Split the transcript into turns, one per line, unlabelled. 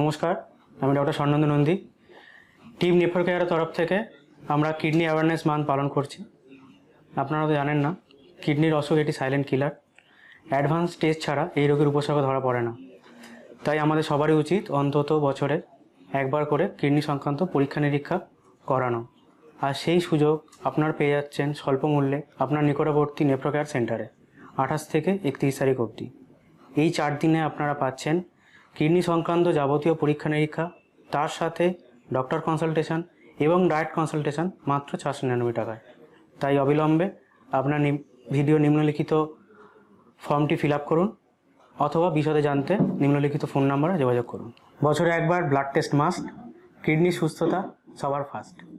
নমস্কার আমি doctor Swarnananda Nandi team নেফর কেয়ারের তরফ থেকে আমরা কিডনি অ্যাওয়ারনেস মান্থ পালন করছি আপনারা তো জানেন না কিডনির অসুখ এটি সাইলেন্ট কিলার অ্যাডভান্স টেস্ট ছাড়া এই রোগের উপসর্গ ধরা পড়ে না তাই আমাদের সবারই উচিত অন্তত বছরে একবার করে কিডনি সংক্রান্ত পরীক্ষা নিরীক্ষা করানো আর সেই সুযোগ আপনার পেয়ে যাচ্ছেন স্বল্প মূল্যে আপনার নিকটবর্তী নেফ্রোকেয়ার সেন্টারে আঠাশ থেকে একত্রিশ তারিখ অবধি এই চার দিনে আপনারা পাচ্ছেন কিডনি সংক্রান্ত যাবতীয় পরীক্ষা নিরীক্ষা তার সাথে ডক্টর কনসালটেশন এবং ডায়েট কনসালটেশন মাত্র চারশো নিরানব্বই টাকায় তাই অবিলম্বে আপনার ভিডিও নিম্নলিখিত ফর্মটি ফিল আপ করুন অথবা বিশদে জানতে নিম্নলিখিত ফোন নম্বরে যোগাযোগ করুন বছরে একবার ব্লাড টেস্ট মাস্ট কিডনি সুস্থতা সবার ফার্স্ট